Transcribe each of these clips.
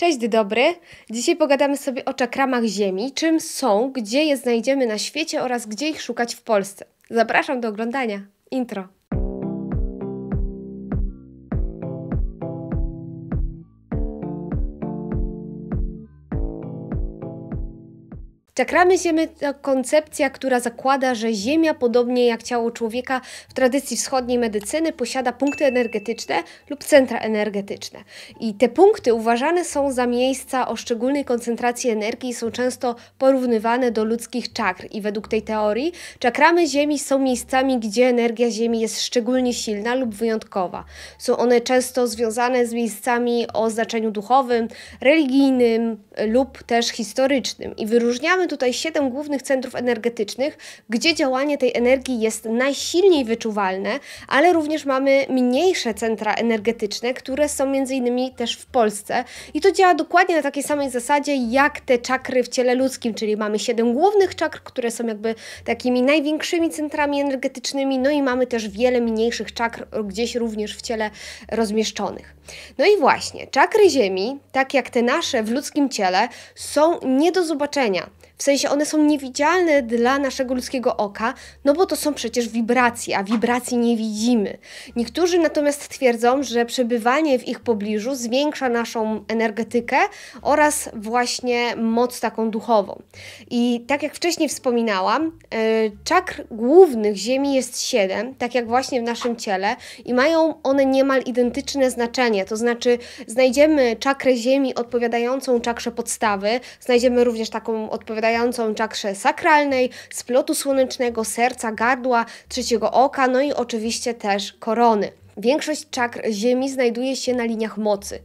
Cześć, dobry. Dzisiaj pogadamy sobie o czakramach Ziemi, czym są, gdzie je znajdziemy na świecie oraz gdzie ich szukać w Polsce. Zapraszam do oglądania. Intro. Czakramy ziemi to koncepcja, która zakłada, że Ziemia, podobnie jak ciało człowieka w tradycji wschodniej medycyny, posiada punkty energetyczne lub centra energetyczne. I te punkty uważane są za miejsca o szczególnej koncentracji energii i są często porównywane do ludzkich czakr. I według tej teorii czakramy Ziemi są miejscami, gdzie energia Ziemi jest szczególnie silna lub wyjątkowa. Są one często związane z miejscami o znaczeniu duchowym, religijnym lub też historycznym. I wyróżniamy tutaj siedem głównych centrów energetycznych, gdzie działanie tej energii jest najsilniej wyczuwalne, ale również mamy mniejsze centra energetyczne, które są między innymi też w Polsce. I to działa dokładnie na takiej samej zasadzie jak te czakry w ciele ludzkim, czyli mamy siedem głównych czakr, które są jakby takimi największymi centrami energetycznymi, no i mamy też wiele mniejszych czakr gdzieś również w ciele rozmieszczonych. No i właśnie, czakry Ziemi, tak jak te nasze w ludzkim ciele, są nie do zobaczenia. W sensie one są niewidzialne dla naszego ludzkiego oka, no bo to są przecież wibracje, a wibracji nie widzimy. Niektórzy natomiast twierdzą, że przebywanie w ich pobliżu zwiększa naszą energetykę oraz właśnie moc taką duchową. I tak jak wcześniej wspominałam, e, czakr głównych Ziemi jest siedem, tak jak właśnie w naszym ciele, i mają one niemal identyczne znaczenie to znaczy znajdziemy czakrę ziemi odpowiadającą czakrze podstawy, znajdziemy również taką odpowiadającą czakrze sakralnej, splotu słonecznego, serca, gardła, trzeciego oka, no i oczywiście też korony. Większość czakr Ziemi znajduje się na liniach mocy,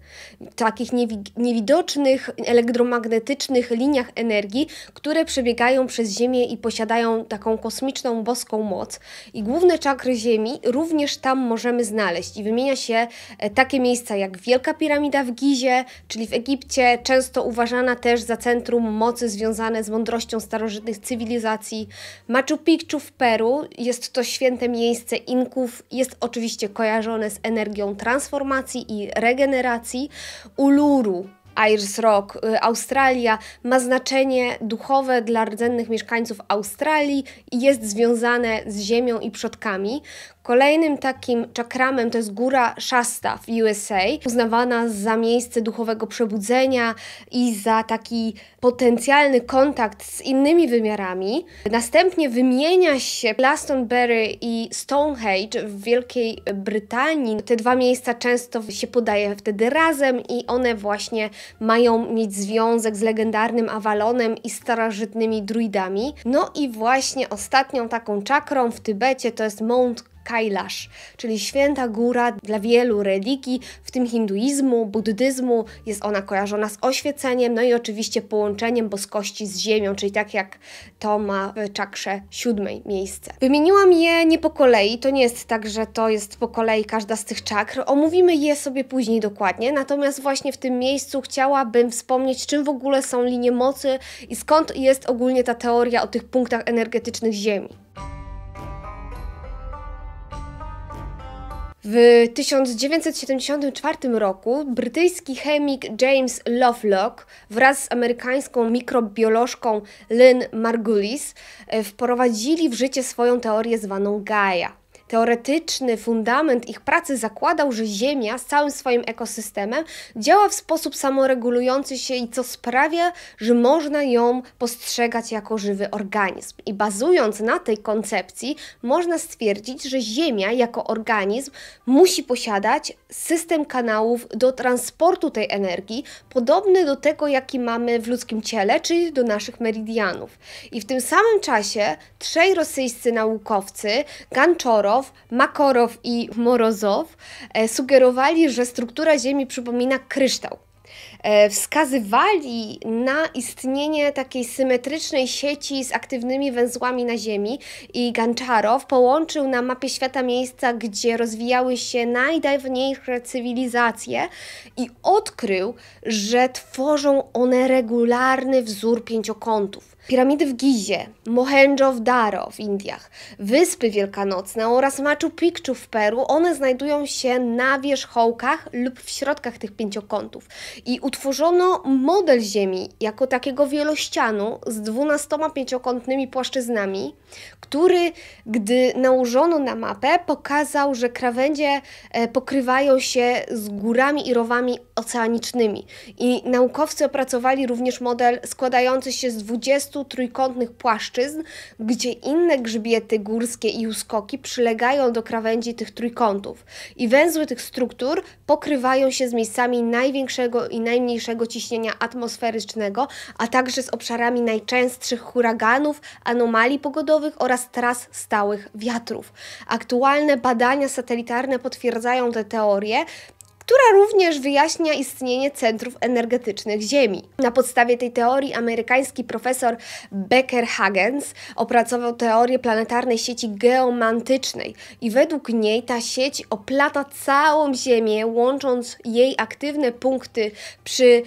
takich niewidocznych elektromagnetycznych liniach energii, które przebiegają przez Ziemię i posiadają taką kosmiczną, boską moc. I główne czakry Ziemi również tam możemy znaleźć. I wymienia się e, takie miejsca jak Wielka Piramida w Gizie, czyli w Egipcie, często uważana też za centrum mocy związane z mądrością starożytnych cywilizacji. Machu Picchu w Peru jest to święte miejsce Inków, jest oczywiście kojarzone skojarzone z energią transformacji i regeneracji, uluru, Ayers Rock, y, Australia, ma znaczenie duchowe dla rdzennych mieszkańców Australii i jest związane z ziemią i przodkami. Kolejnym takim czakramem to jest góra Shasta w USA, uznawana za miejsce duchowego przebudzenia i za taki potencjalny kontakt z innymi wymiarami. Następnie wymienia się Glastonbury i Stonehenge w Wielkiej Brytanii. Te dwa miejsca często się podaje wtedy razem i one właśnie mają mieć związek z legendarnym Avalonem i starożytnymi druidami. No i właśnie ostatnią taką czakrą w Tybecie to jest Mount Kailash, czyli święta góra dla wielu religii, w tym hinduizmu, buddyzmu. Jest ona kojarzona z oświeceniem, no i oczywiście połączeniem boskości z ziemią, czyli tak jak to ma w czakrze siódmej miejsce. Wymieniłam je nie po kolei, to nie jest tak, że to jest po kolei każda z tych czakr. Omówimy je sobie później dokładnie, natomiast właśnie w tym miejscu chciałabym wspomnieć, czym w ogóle są linie mocy i skąd jest ogólnie ta teoria o tych punktach energetycznych Ziemi. W 1974 roku brytyjski chemik James Lovelock wraz z amerykańską mikrobiolożką Lynn Margulis e, wprowadzili w życie swoją teorię zwaną Gaia teoretyczny fundament ich pracy zakładał, że Ziemia z całym swoim ekosystemem działa w sposób samoregulujący się i co sprawia, że można ją postrzegać jako żywy organizm. I bazując na tej koncepcji, można stwierdzić, że Ziemia jako organizm musi posiadać system kanałów do transportu tej energii, podobny do tego, jaki mamy w ludzkim ciele, czyli do naszych meridianów. I w tym samym czasie trzej rosyjscy naukowcy, Ganczoro Makorow i Morozow e, sugerowali, że struktura Ziemi przypomina kryształ. E, wskazywali na istnienie takiej symetrycznej sieci z aktywnymi węzłami na Ziemi i Ganczarow połączył na mapie świata miejsca, gdzie rozwijały się najdawniejsze cywilizacje i odkrył, że tworzą one regularny wzór pięciokątów piramidy w Gizie, Mohenjo-Daro w Indiach, Wyspy Wielkanocne oraz Machu Picchu w Peru, one znajdują się na wierzchołkach lub w środkach tych pięciokątów i utworzono model Ziemi jako takiego wielościanu z dwunastoma pięciokątnymi płaszczyznami, który, gdy nałożono na mapę, pokazał, że krawędzie e, pokrywają się z górami i rowami oceanicznymi. I naukowcy opracowali również model składający się z 20 trójkątnych płaszczyzn, gdzie inne grzbiety górskie i uskoki przylegają do krawędzi tych trójkątów i węzły tych struktur pokrywają się z miejscami największego i najmniejszego ciśnienia atmosferycznego, a także z obszarami najczęstszych huraganów, anomalii pogodowych oraz tras stałych wiatrów. Aktualne badania satelitarne potwierdzają te teorie, która również wyjaśnia istnienie centrów energetycznych Ziemi. Na podstawie tej teorii amerykański profesor Becker Hagens opracował teorię planetarnej sieci geomantycznej i według niej ta sieć oplata całą Ziemię, łącząc jej aktywne punkty, przy y,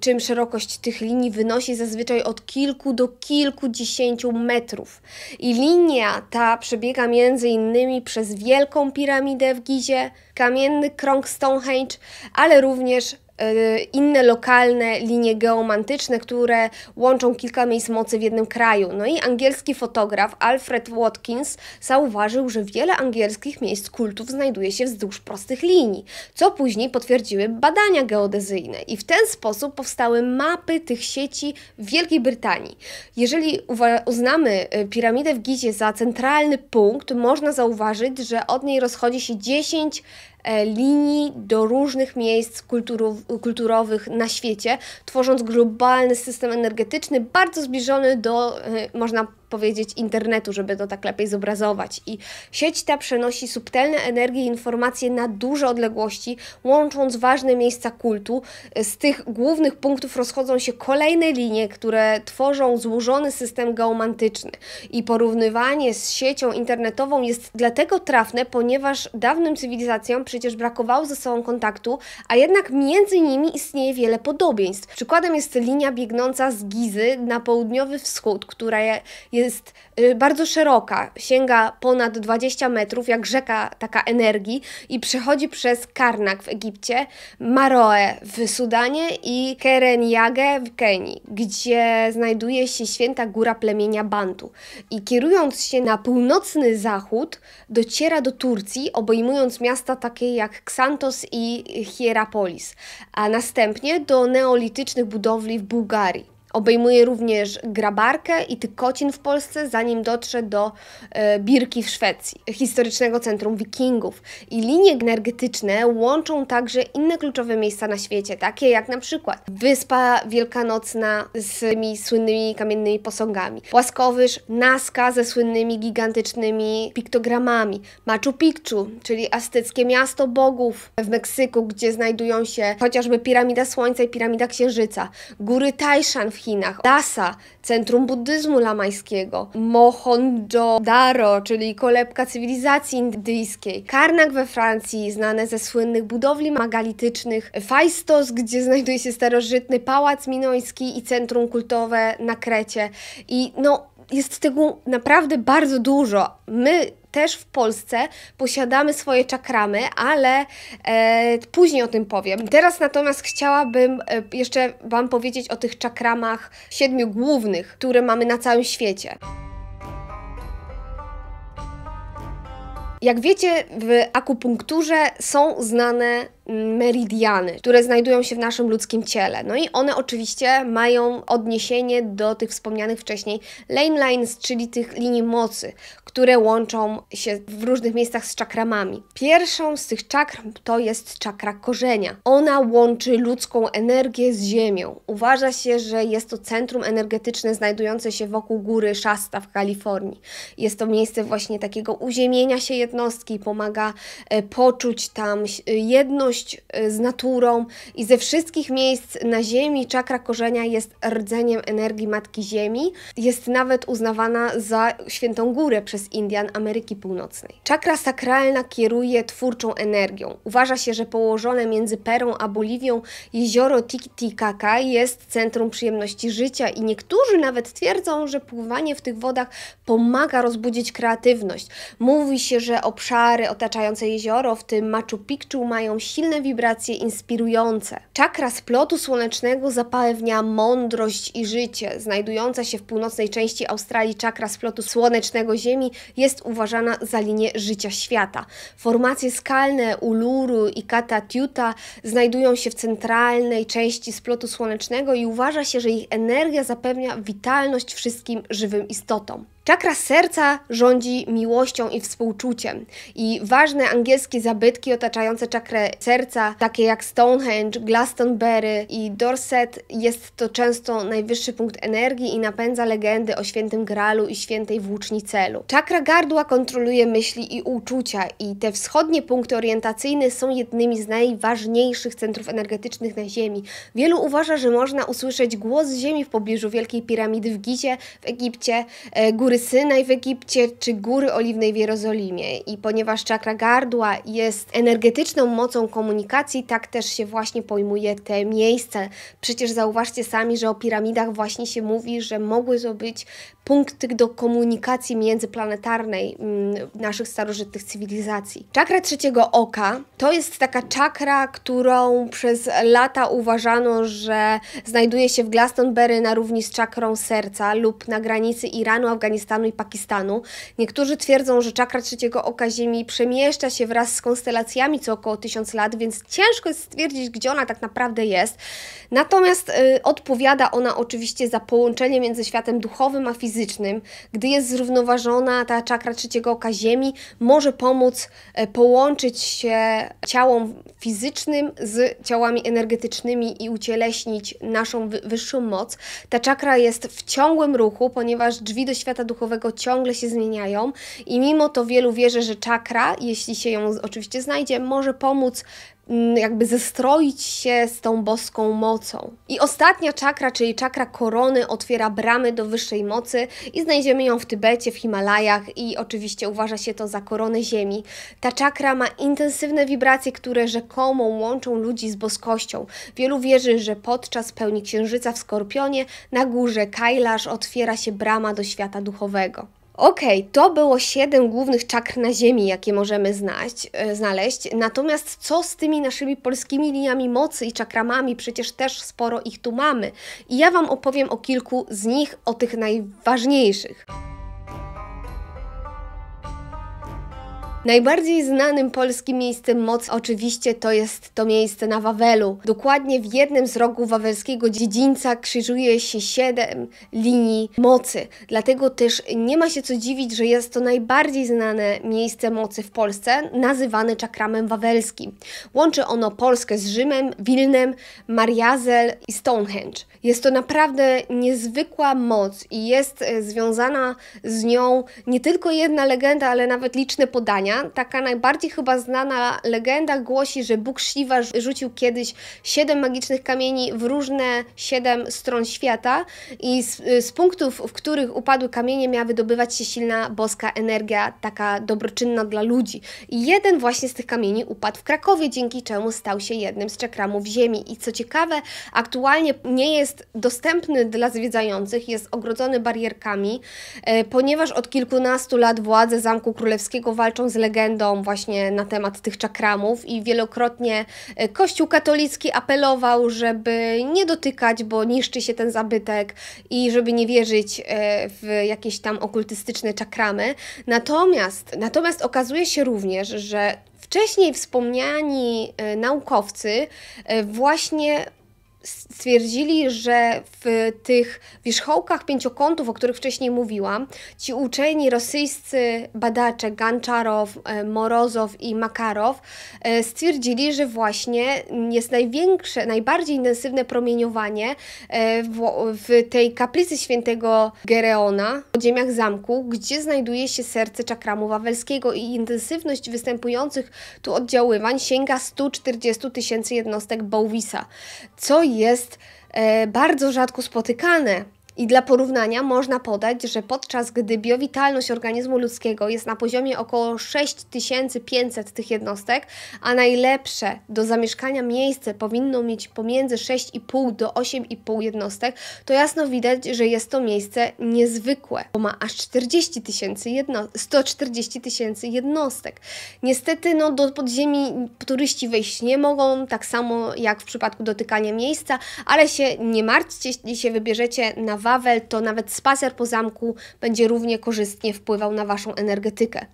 czym szerokość tych linii wynosi zazwyczaj od kilku do kilkudziesięciu metrów. I linia ta przebiega między innymi przez Wielką Piramidę w Gizie, kamienny krąg Stonehenge, ale również Y, inne lokalne linie geomantyczne, które łączą kilka miejsc mocy w jednym kraju. No i angielski fotograf Alfred Watkins zauważył, że wiele angielskich miejsc kultów znajduje się wzdłuż prostych linii, co później potwierdziły badania geodezyjne i w ten sposób powstały mapy tych sieci w Wielkiej Brytanii. Jeżeli uznamy y, piramidę w Gizie za centralny punkt, można zauważyć, że od niej rozchodzi się 10 E, linii do różnych miejsc kulturów, kulturowych na świecie, tworząc globalny system energetyczny bardzo zbliżony do, e, można powiedzieć, internetu, żeby to tak lepiej zobrazować. I sieć ta przenosi subtelne energie i informacje na duże odległości, łącząc ważne miejsca kultu. Z tych głównych punktów rozchodzą się kolejne linie, które tworzą złożony system geomantyczny. I porównywanie z siecią internetową jest dlatego trafne, ponieważ dawnym cywilizacjom przecież brakowało ze sobą kontaktu, a jednak między nimi istnieje wiele podobieństw. Przykładem jest linia biegnąca z Gizy na południowy wschód, która jest jest y, bardzo szeroka, sięga ponad 20 metrów, jak rzeka taka energii i przechodzi przez Karnak w Egipcie, Maroe w Sudanie i Kerenyagę w Kenii, gdzie znajduje się święta góra plemienia Bantu. I kierując się na północny zachód, dociera do Turcji, obejmując miasta takie jak Xantos i Hierapolis, a następnie do neolitycznych budowli w Bułgarii. Obejmuje również grabarkę i tykocin w Polsce, zanim dotrze do e, Birki w Szwecji, historycznego centrum wikingów. I linie energetyczne łączą także inne kluczowe miejsca na świecie, takie jak na przykład Wyspa Wielkanocna z tymi słynnymi kamiennymi posągami, Płaskowyż Nazca ze słynnymi gigantycznymi piktogramami, Machu Picchu, czyli azteckie miasto bogów w Meksyku, gdzie znajdują się chociażby piramida Słońca i piramida Księżyca, góry Taishan w Chinach, Dasa, centrum buddyzmu lamańskiego, Mohenjo-daro, czyli kolebka cywilizacji indyjskiej, Karnak we Francji, znane ze słynnych budowli magalitycznych, Faistos, gdzie znajduje się starożytny pałac minoński i centrum kultowe na Krecie. I no, jest tego naprawdę bardzo dużo. My też w Polsce posiadamy swoje czakramy, ale e, później o tym powiem. Teraz natomiast chciałabym e, jeszcze Wam powiedzieć o tych czakramach siedmiu głównych, które mamy na całym świecie. Jak wiecie, w akupunkturze są znane meridiany, które znajdują się w naszym ludzkim ciele. No i one oczywiście mają odniesienie do tych wspomnianych wcześniej lane lines, czyli tych linii mocy, które łączą się w różnych miejscach z czakramami. Pierwszą z tych czakr to jest czakra korzenia. Ona łączy ludzką energię z ziemią. Uważa się, że jest to centrum energetyczne znajdujące się wokół góry Shasta w Kalifornii. Jest to miejsce właśnie takiego uziemienia się jednostki, pomaga e, poczuć tam e, jedność Y, z naturą i ze wszystkich miejsc na Ziemi czakra korzenia jest rdzeniem energii Matki Ziemi. Jest nawet uznawana za świętą górę przez Indian Ameryki Północnej. Czakra sakralna kieruje twórczą energią. Uważa się, że położone między Perą a Boliwią jezioro Titicaca jest centrum przyjemności życia i niektórzy nawet twierdzą, że pływanie w tych wodach pomaga rozbudzić kreatywność. Mówi się, że obszary otaczające jezioro, w tym Machu Picchu, mają silne silne wibracje inspirujące. Czakra splotu słonecznego zapewnia mądrość i życie. Znajdująca się w północnej części Australii czakra splotu słonecznego Ziemi jest uważana za linię życia świata. Formacje skalne Uluru i Kata Tiuta znajdują się w centralnej części splotu słonecznego i uważa się, że ich energia zapewnia witalność wszystkim żywym istotom. Czakra serca rządzi miłością i współczuciem. I ważne angielskie zabytki otaczające czakrę serca, takie jak Stonehenge, Glastonbury i Dorset, jest to często najwyższy punkt energii i napędza legendy o świętym Gralu i świętej włóczni celu. Czakra gardła kontroluje myśli i uczucia i te wschodnie punkty orientacyjne są jednymi z najważniejszych centrów energetycznych na Ziemi. Wielu uważa, że można usłyszeć głos Ziemi w pobliżu Wielkiej Piramidy w Gizie w Egipcie, e, góry Góry Synaj w Egipcie czy Góry Oliwnej w Jerozolimie. I ponieważ czakra gardła jest energetyczną mocą komunikacji, tak też się właśnie pojmuje te miejsca. Przecież zauważcie sami, że o piramidach właśnie się mówi, że mogły to być punkty do komunikacji międzyplanetarnej mm, naszych starożytnych cywilizacji. Czakra trzeciego oka to jest taka czakra, którą przez lata uważano, że znajduje się w Glastonbury na równi z czakrą serca lub na granicy Iranu, Afganistanu i Pakistanu. Niektórzy twierdzą, że czakra trzeciego oka Ziemi przemieszcza się wraz z konstelacjami co około tysiąc lat, więc ciężko jest stwierdzić, gdzie ona tak naprawdę jest. Natomiast y, odpowiada ona oczywiście za połączenie między światem duchowym a fizycznym fizycznym, gdy jest zrównoważona ta czakra trzeciego oka Ziemi, może pomóc e, połączyć się ciałom fizycznym z ciałami energetycznymi i ucieleśnić naszą wyższą moc. Ta czakra jest w ciągłym ruchu, ponieważ drzwi do świata duchowego ciągle się zmieniają i mimo to wielu wierzy, że czakra, jeśli się ją oczywiście znajdzie, może pomóc Mm, jakby zestroić się z tą boską mocą. I ostatnia czakra, czyli czakra korony, otwiera bramy do wyższej mocy i znajdziemy ją w Tybecie, w Himalajach i oczywiście uważa się to za koronę ziemi. Ta czakra ma intensywne wibracje, które rzekomo łączą ludzi z boskością. Wielu wierzy, że podczas pełni księżyca w Skorpionie na górze Kailash otwiera się brama do świata duchowego. Okej, okay, to było siedem głównych czakr na Ziemi, jakie możemy znać, e, znaleźć. Natomiast co z tymi naszymi polskimi liniami mocy i czakramami? Przecież też sporo ich tu mamy. I ja Wam opowiem o kilku z nich, o tych najważniejszych. Najbardziej znanym polskim miejscem mocy oczywiście to jest to miejsce na Wawelu. Dokładnie w jednym z rogów wawelskiego dziedzińca krzyżuje się siedem linii mocy. Dlatego też nie ma się co dziwić, że jest to najbardziej znane miejsce mocy w Polsce, nazywane czakramem wawelskim. Łączy ono Polskę z Rzymem, Wilnem, Mariazel i Stonehenge. Jest to naprawdę niezwykła moc i jest e, związana z nią nie tylko jedna legenda, ale nawet liczne podania. Taka najbardziej chyba znana legenda głosi, że Bóg Shiva rzucił kiedyś siedem magicznych kamieni w różne siedem stron świata i z, z punktów, w których upadły kamienie, miała wydobywać się silna boska energia, taka dobroczynna dla ludzi. I jeden właśnie z tych kamieni upadł w Krakowie, dzięki czemu stał się jednym z czekramów ziemi. I co ciekawe, aktualnie nie jest dostępny dla zwiedzających, jest ogrodzony barierkami, e, ponieważ od kilkunastu lat władze Zamku Królewskiego walczą z legendą właśnie na temat tych czakramów i wielokrotnie e, Kościół katolicki apelował, żeby nie dotykać, bo niszczy się ten zabytek i żeby nie wierzyć e, w jakieś tam okultystyczne czakramy. Natomiast, natomiast okazuje się również, że wcześniej wspomniani e, naukowcy właśnie stwierdzili, że w tych wierzchołkach pięciokątów, o których wcześniej mówiłam, ci uczeni rosyjscy badacze Ganczarow, e, Morozow i Makarow e, stwierdzili, że właśnie jest największe, najbardziej intensywne promieniowanie e, w, tej kaplicy świętego Gereona, w ziemiach zamku, gdzie znajduje się serce czakramu wawelskiego i intensywność występujących tu oddziaływań sięga 140 tysięcy jednostek Bowisa, co jest e, bardzo rzadko spotykane. I dla porównania można podać, że podczas gdy biowitalność organizmu ludzkiego jest na poziomie około 6500 tych jednostek, a najlepsze do zamieszkania miejsce powinno mieć pomiędzy 6,5 do 8,5 jednostek, to jasno widać, że jest to miejsce niezwykłe, bo ma aż 40 jedno 140 tysięcy jednostek. Niestety no, do podziemi turyści wejść nie mogą, tak samo jak w przypadku dotykania miejsca, ale się nie martwcie, jeśli się wybierzecie na Wawel, to nawet spacer po zamku będzie równie korzystnie wpływał na Waszą energetykę.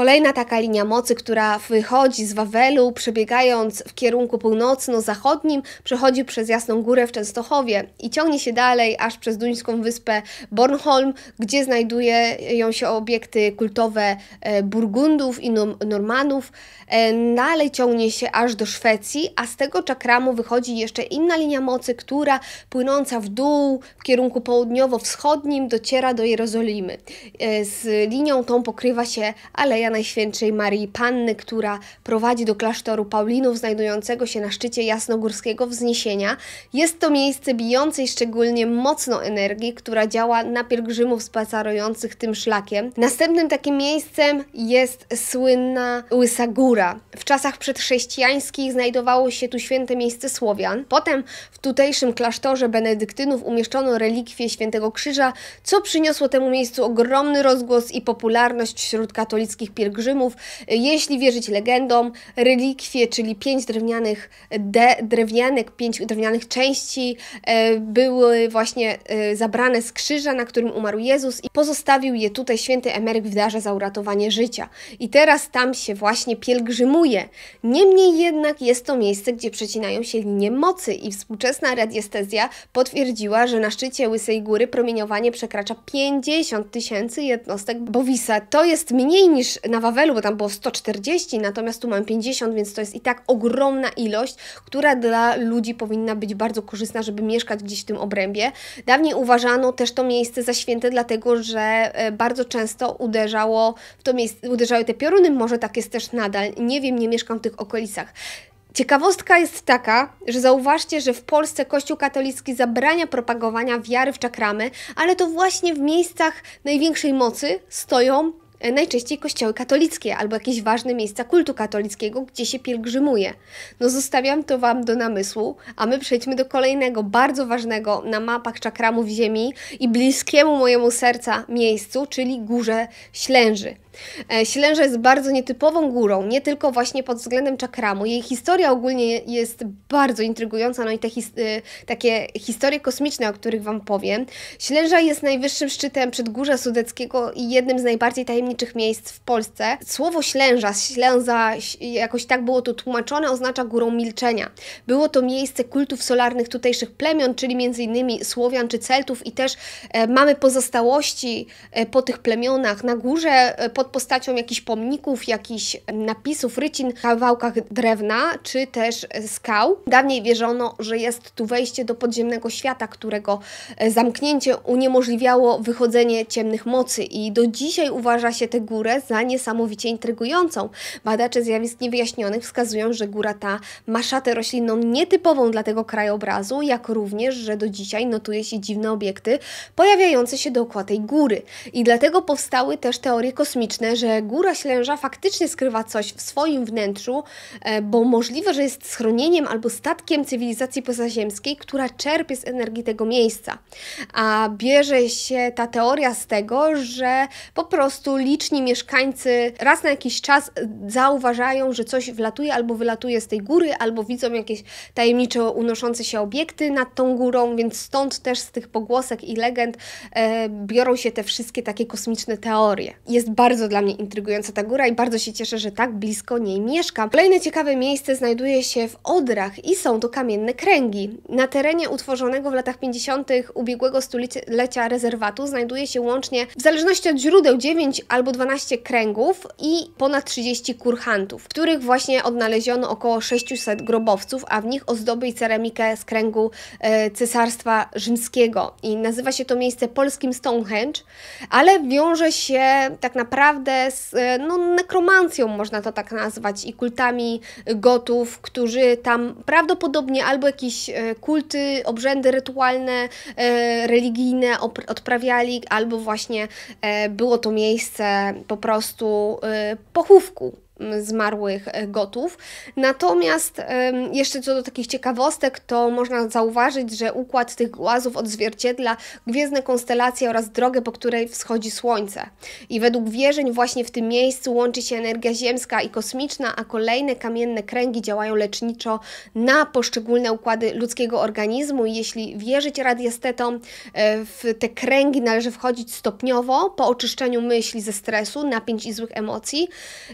Kolejna taka linia mocy, która wychodzi z Wawelu, przebiegając w kierunku północno-zachodnim, przechodzi przez Jasną Górę w Częstochowie i ciągnie się dalej aż przez duńską wyspę Bornholm, gdzie znajdują się obiekty kultowe e, Burgundów i Normanów. Dalej e, no, ciągnie się aż do Szwecji, a z tego czakramu wychodzi jeszcze inna linia mocy, która płynąca w dół w kierunku południowo-wschodnim dociera do Jerozolimy. E, z linią tą pokrywa się Aleja Najświętszej Marii Panny, która prowadzi do klasztoru Paulinów znajdującego się na szczycie jasnogórskiego wzniesienia. Jest to miejsce bijącej szczególnie mocno energii, która działa na pielgrzymów spacerujących tym szlakiem. Następnym takim miejscem jest słynna Łysa Góra. W czasach przedchrześcijańskich znajdowało się tu święte miejsce Słowian. Potem w tutejszym klasztorze benedyktynów umieszczono relikwie świętego krzyża, co przyniosło temu miejscu ogromny rozgłos i popularność wśród katolickich rzymskich pielgrzymów. Jeśli wierzyć legendom, relikwie, czyli pięć drewnianych de, drewnianek, pięć drewnianych części e, były właśnie e, zabrane z krzyża, na którym umarł Jezus i pozostawił je tutaj święty emeryk w darze za uratowanie życia. I teraz tam się właśnie pielgrzymuje. Niemniej jednak jest to miejsce, gdzie przecinają się linie mocy i współczesna radiestezja potwierdziła, że na szczycie Łysej Góry promieniowanie przekracza 50 tysięcy jednostek Bowisa. To jest mniej niż na Wawelu, bo tam było 140, natomiast tu mam 50, więc to jest i tak ogromna ilość, która dla ludzi powinna być bardzo korzystna, żeby mieszkać gdzieś w tym obrębie. Dawniej uważano też to miejsce za święte, dlatego że e, bardzo często uderzało w to miejsce, uderzały te pioruny, może tak jest też nadal. Nie wiem, nie mieszkam w tych okolicach. Ciekawostka jest taka, że zauważcie, że w Polsce Kościół katolicki zabrania propagowania wiary w czakramy, ale to właśnie w miejscach największej mocy stoją najczęściej kościoły katolickie albo jakieś ważne miejsca kultu katolickiego, gdzie się pielgrzymuje. No zostawiam to Wam do namysłu, a my przejdźmy do kolejnego, bardzo ważnego na mapach czakramów Ziemi i bliskiemu mojemu serca miejscu, czyli Górze Ślęży. Ślęża e, jest bardzo nietypową górą, nie tylko właśnie pod względem czakramu. Jej historia ogólnie jest bardzo intrygująca, no i te his e, takie historie kosmiczne, o których Wam powiem. Ślęża jest najwyższym szczytem przedgórza sudeckiego i jednym z najbardziej tajemniczych miejsc w Polsce. Słowo Ślęża, Ślęza, jakoś tak było to tłumaczone, oznacza górą milczenia. Było to miejsce kultów solarnych tutejszych plemion, czyli m.in. Słowian czy Celtów i też e, mamy pozostałości e, po tych plemionach. Na górze e, pod postacią jakichś pomników, jakichś napisów, rycin, kawałkach drewna czy też skał. Dawniej wierzono, że jest tu wejście do podziemnego świata, którego e, zamknięcie uniemożliwiało wychodzenie ciemnych mocy i do dzisiaj uważa się tę górę za niesamowicie intrygującą. Badacze zjawisk niewyjaśnionych wskazują, że góra ta ma szatę roślinną nietypową dla tego krajobrazu, jak również, że do dzisiaj notuje się dziwne obiekty pojawiające się dookoła tej góry. I dlatego powstały też teorie kosmiczne, że góra ślęża faktycznie skrywa coś w swoim wnętrzu, e, bo możliwe, że jest schronieniem albo statkiem cywilizacji pozaziemskiej, która czerpie z energii tego miejsca. A bierze się ta teoria z tego, że po prostu liczni mieszkańcy raz na jakiś czas zauważają, że coś wlatuje albo wylatuje z tej góry, albo widzą jakieś tajemniczo unoszące się obiekty nad tą górą, więc stąd też z tych pogłosek i legend e, biorą się te wszystkie takie kosmiczne teorie. Jest bardzo bardzo dla mnie intrygująca ta góra i bardzo się cieszę, że tak blisko niej mieszkam. Kolejne ciekawe miejsce znajduje się w Odrach i są to kamienne kręgi. Na terenie utworzonego w latach 50. ubiegłego stulecia rezerwatu znajduje się łącznie, w zależności od źródeł, 9 albo 12 kręgów i ponad 30 kurhantów, w których właśnie odnaleziono około 600 grobowców, a w nich ozdoby i ceramikę z kręgu e, Cesarstwa Rzymskiego. I nazywa się to miejsce polskim Stonehenge, ale wiąże się tak naprawdę naprawdę z e, no, nekromancją, można to tak nazwać, i kultami gotów, którzy tam prawdopodobnie albo jakieś e, kulty, obrzędy rytualne, e, religijne odprawiali, albo właśnie było to miejsce po prostu pochówku zmarłych e, gotów. Natomiast jeszcze co do takich ciekawostek, to można zauważyć, że układ tych głazów odzwierciedla gwiezdne konstelacje oraz drogę, po której wschodzi słońce. I według wierzeń właśnie w tym miejscu łączy się energia ziemska i kosmiczna, a kolejne kamienne kręgi działają leczniczo na poszczególne układy ludzkiego organizmu. I jeśli wierzyć radiestetom, e, w te kręgi należy wchodzić stopniowo po oczyszczeniu myśli ze stresu, napięć i złych emocji.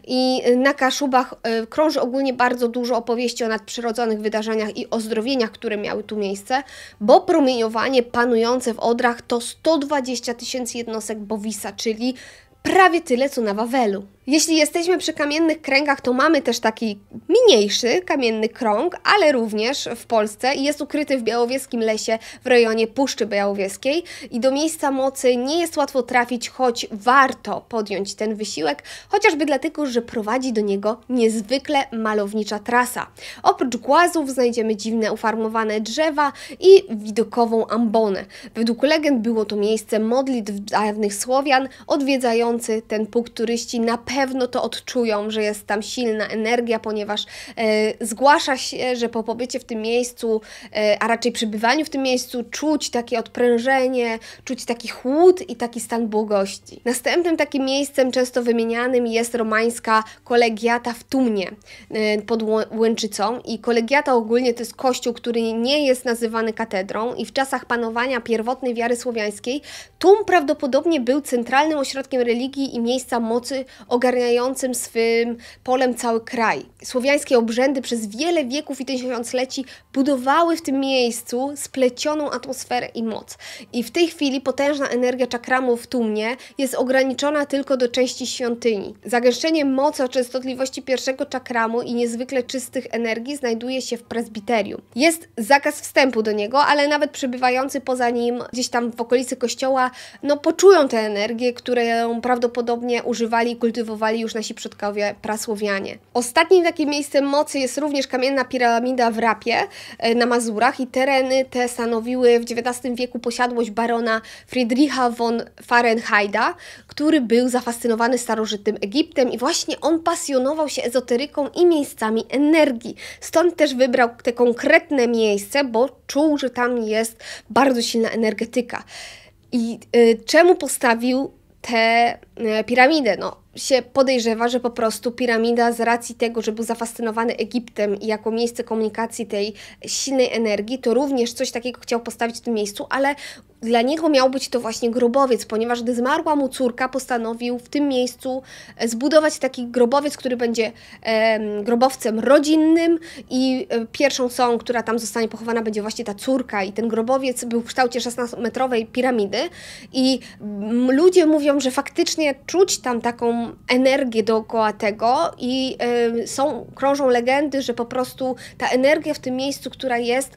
I na Kaszubach e, krąży ogólnie bardzo dużo opowieści o nadprzyrodzonych wydarzeniach i ozdrowieniach, które miały tu miejsce, bo promieniowanie panujące w Odrach to 120 tysięcy jednostek Bowisa, czyli prawie tyle co na Wawelu. Jeśli jesteśmy przy kamiennych kręgach, to mamy też taki mniejszy kamienny krąg, ale również w Polsce jest ukryty w białowieskim lesie w rejonie Puszczy Białowieskiej i do miejsca mocy nie jest łatwo trafić, choć warto podjąć ten wysiłek, chociażby dlatego, że prowadzi do niego niezwykle malownicza trasa. Oprócz głazów znajdziemy dziwne ufarmowane drzewa i widokową ambonę. Według legend było to miejsce modlitw dawnych Słowian, odwiedzający ten punkt turyści na pewno pewno to odczują, że jest tam silna energia, ponieważ e, zgłasza się, że po pobycie w tym miejscu, e, a raczej przybywaniu w tym miejscu, czuć takie odprężenie, czuć taki chłód i taki stan błogości. Następnym takim miejscem często wymienianym jest romańska kolegiata w Tumnie e, pod Łęczycą i kolegiata ogólnie to jest kościół, który nie jest nazywany katedrą i w czasach panowania pierwotnej wiary słowiańskiej Tum prawdopodobnie był centralnym ośrodkiem religii i miejsca mocy ograniczonej ogarniającym swym polem cały kraj. Słowiańskie obrzędy przez wiele wieków i tysiącleci budowały w tym miejscu splecioną atmosferę i moc. I w tej chwili potężna energia czakramów w Tumnie jest ograniczona tylko do części świątyni. Zagęszczenie mocy o częstotliwości pierwszego czakramu i niezwykle czystych energii znajduje się w prezbiterium. Jest zakaz wstępu do niego, ale nawet przebywający poza nim gdzieś tam w okolicy kościoła, no poczują tę energię, którą prawdopodobnie używali i kultywowali już nasi przodkowie prasłowianie. Ostatnim takim miejscem mocy jest również kamienna piramida w Rapie e, na Mazurach i tereny te stanowiły w XIX wieku posiadłość barona Friedricha von Fahrenheida, który był zafascynowany starożytnym Egiptem i właśnie on pasjonował się ezoteryką i miejscami energii. Stąd też wybrał te konkretne miejsce, bo czuł, że tam jest bardzo silna energetyka. I y, czemu postawił tę e, piramidę? No, się podejrzewa, że po prostu piramida z racji tego, że był zafascynowany Egiptem i jako miejsce komunikacji tej silnej energii, to również coś takiego chciał postawić w tym miejscu, ale dla niego miał być to właśnie grobowiec, ponieważ gdy zmarła mu córka, postanowił w tym miejscu e, zbudować taki grobowiec, który będzie grobowcem rodzinnym i e, pierwszą osobą, która tam zostanie pochowana, będzie właśnie ta córka i ten grobowiec był w kształcie 16-metrowej piramidy i ludzie mówią, że faktycznie czuć tam taką energię dookoła tego i są, krążą legendy, że po prostu ta energia w tym miejscu, która jest,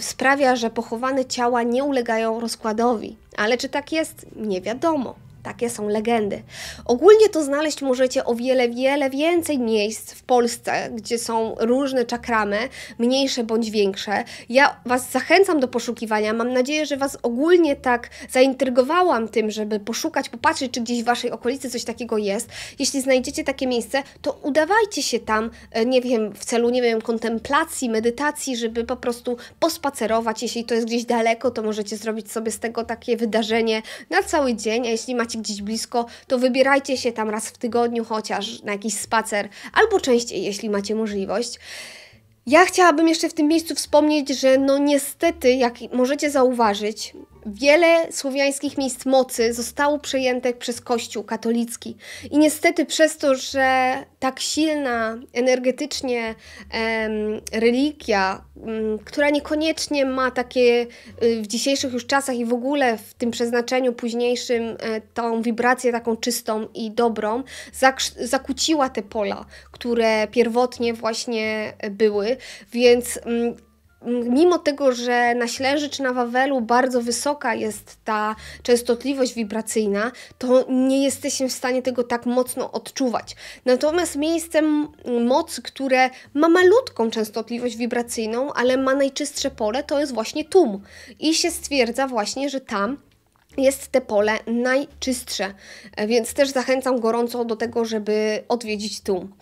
sprawia, że pochowane ciała nie ulegają rozkładowi. Ale czy tak jest? Nie wiadomo. Takie są legendy. Ogólnie to znaleźć możecie o wiele, wiele więcej miejsc w Polsce, gdzie są różne czakramy, mniejsze bądź większe. Ja Was zachęcam do poszukiwania. Mam nadzieję, że Was ogólnie tak zaintrygowałam tym, żeby poszukać, popatrzeć, czy gdzieś w Waszej okolicy coś takiego jest. Jeśli znajdziecie takie miejsce, to udawajcie się tam, e, nie wiem, w celu, nie wiem, kontemplacji, medytacji, żeby po prostu pospacerować. Jeśli to jest gdzieś daleko, to możecie zrobić sobie z tego takie wydarzenie na cały dzień, a jeśli macie macie gdzieś blisko, to wybierajcie się tam raz w tygodniu chociaż na jakiś spacer, albo częściej, jeśli macie możliwość. Ja chciałabym jeszcze w tym miejscu wspomnieć, że no niestety, jak możecie zauważyć, Wiele słowiańskich miejsc mocy zostało przejętych przez Kościół katolicki. I niestety, przez to, że tak silna energetycznie em, religia, m, mm, która niekoniecznie ma takie y, w dzisiejszych już czasach i w ogóle w tym przeznaczeniu późniejszym e, tą wibrację taką czystą i dobrą, zakłóciła te pola, które pierwotnie właśnie były. Więc. M, mm, mimo tego, że na Ślęży czy na Wawelu bardzo wysoka jest ta częstotliwość wibracyjna, to nie jesteśmy w stanie tego tak mocno odczuwać. Natomiast miejscem mocy, które ma malutką częstotliwość wibracyjną, ale ma najczystsze pole, to jest właśnie tum. I się stwierdza właśnie, że tam jest te pole najczystsze, e, więc też zachęcam gorąco do tego, żeby odwiedzić tum.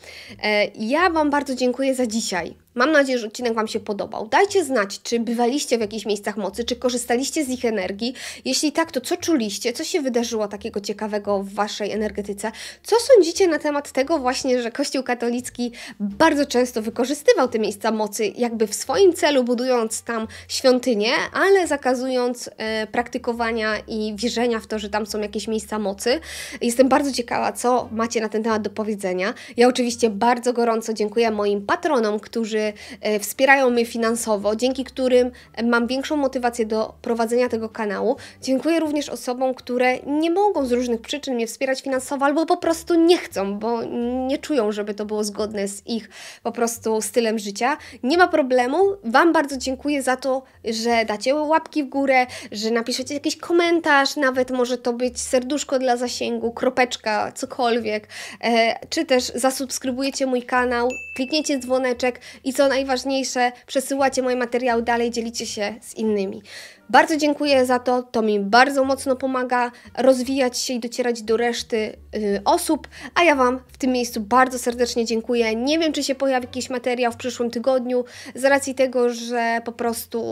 E, ja Wam bardzo dziękuję za dzisiaj. Mam nadzieję, że odcinek Wam się podobał. Dajcie znać, czy bywaliście w jakichś miejscach mocy, czy korzystaliście z ich energii. Jeśli tak, to co czuliście, co się wydarzyło takiego ciekawego w Waszej energetyce? Co sądzicie na temat tego właśnie, że Kościół katolicki bardzo często wykorzystywał te miejsca mocy, jakby w swoim celu, budując tam świątynie, ale zakazując e, praktykowania i wierzenia w to, że tam są jakieś miejsca mocy? Jestem bardzo ciekawa, co macie na ten temat do powiedzenia. Ja oczywiście bardzo gorąco dziękuję moim patronom, którzy którzy e, wspierają mnie finansowo, dzięki którym mam większą motywację do prowadzenia tego kanału. Dziękuję również osobom, które nie mogą z różnych przyczyn mnie wspierać finansowo albo po prostu nie chcą, bo nie czują, żeby to było zgodne z ich po prostu stylem życia. Nie ma problemu. Wam bardzo dziękuję za to, że dacie łapki w górę, że napiszecie jakiś komentarz, nawet może to być serduszko dla zasięgu, kropeczka, cokolwiek, e, czy też zasubskrybujecie mój kanał, klikniecie dzwoneczek i i co najważniejsze, przesyłacie moje materiały dalej, dzielicie się z innymi. Bardzo dziękuję za to, to mi bardzo mocno pomaga rozwijać się i docierać do reszty yy, osób, a ja Wam w tym miejscu bardzo serdecznie dziękuję. Nie wiem, czy się pojawi jakiś materiał w przyszłym tygodniu, z racji tego, że po prostu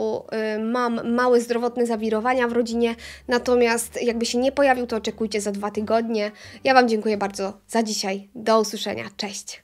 yy, mam małe zdrowotne zawirowania w rodzinie, natomiast jakby się nie pojawił, to oczekujcie za dwa tygodnie. Ja Wam dziękuję bardzo za dzisiaj. Do usłyszenia. Cześć!